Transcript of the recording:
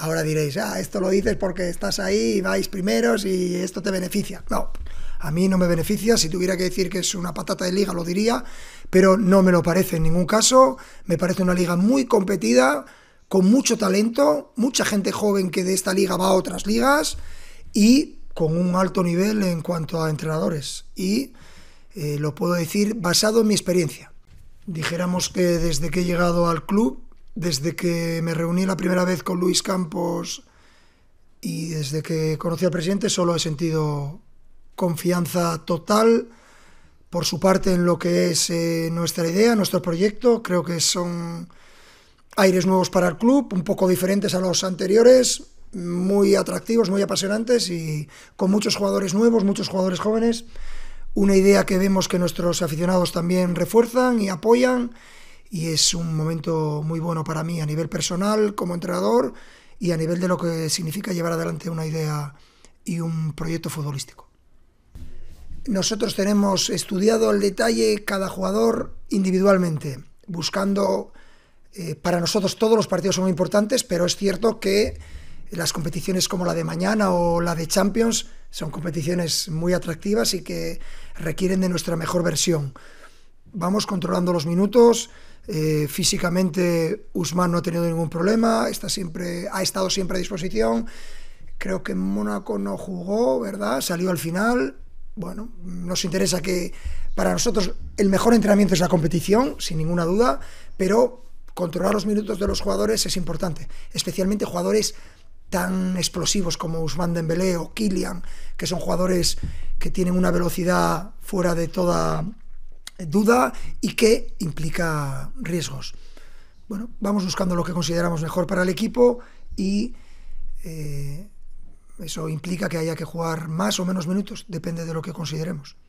Ahora diréis, ah, esto lo dices porque estás ahí y vais primeros y esto te beneficia. No, a mí no me beneficia. Si tuviera que decir que es una patata de liga, lo diría, pero no me lo parece en ningún caso. Me parece una liga muy competida, con mucho talento, mucha gente joven que de esta liga va a otras ligas y con un alto nivel en cuanto a entrenadores. Y eh, lo puedo decir basado en mi experiencia. Dijéramos que desde que he llegado al club desde que me reuní la primera vez con Luis Campos y desde que conocí al presidente, solo he sentido confianza total por su parte en lo que es eh, nuestra idea, nuestro proyecto. Creo que son aires nuevos para el club, un poco diferentes a los anteriores, muy atractivos, muy apasionantes y con muchos jugadores nuevos, muchos jugadores jóvenes. Una idea que vemos que nuestros aficionados también refuerzan y apoyan y es un momento muy bueno para mí a nivel personal como entrenador y a nivel de lo que significa llevar adelante una idea y un proyecto futbolístico. Nosotros tenemos estudiado al detalle cada jugador individualmente, buscando, eh, para nosotros todos los partidos son muy importantes, pero es cierto que las competiciones como la de mañana o la de Champions son competiciones muy atractivas y que requieren de nuestra mejor versión vamos controlando los minutos. Eh, físicamente Usman no ha tenido ningún problema, está siempre, ha estado siempre a disposición. Creo que Monaco Mónaco no jugó, ¿verdad? Salió al final. Bueno, nos interesa que para nosotros el mejor entrenamiento es la competición, sin ninguna duda, pero controlar los minutos de los jugadores es importante, especialmente jugadores tan explosivos como Usman Dembélé o Kylian, que son jugadores que tienen una velocidad fuera de toda duda y que implica riesgos. Bueno, vamos buscando lo que consideramos mejor para el equipo y eh, eso implica que haya que jugar más o menos minutos, depende de lo que consideremos.